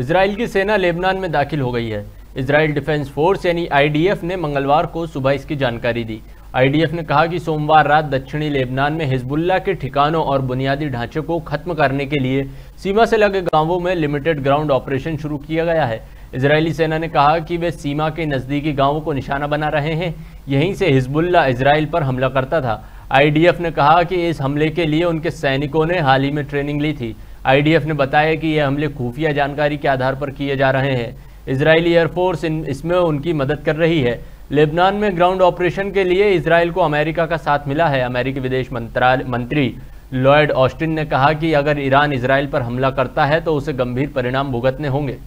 Israel की सेना Lebanon में दाखिल हो गई है इसराइल डिफेंस फोर्स यानी आईडीएफ ने मंगलवार को सुबह इसकी जानकारी दी आईडीएफ ने कहा कि सोमवार रात दक्षिणी लेबनान में हिजबुल्ला के ठिकानों और बुनियादी ढांचे को खत्म करने के लिए सीमा से लगे गांवों में लिमिटेड ग्राउंड ऑपरेशन शुरू किया गया है इसराइली सेना ने कहा कि वे सीमा के नज़दीकी गांवों को निशाना बना रहे हैं यहीं से हिजबुल्ला इसराइल पर हमला करता था आईडीएफ ने कहा कि इस हमले के लिए उनके सैनिकों ने हाल ही में ट्रेनिंग ली थी आईडीएफ ने बताया कि ये हमले खुफिया जानकारी के आधार पर किए जा रहे हैं इसराइली एयरफोर्स इन इसमें उनकी मदद कर रही है लेबनान में ग्राउंड ऑपरेशन के लिए इसराइल को अमेरिका का साथ मिला है अमेरिकी विदेश मंत्रालय मंत्री लॉयड ऑस्टिन ने कहा कि अगर ईरान इसराइल पर हमला करता है तो उसे गंभीर परिणाम भुगतने होंगे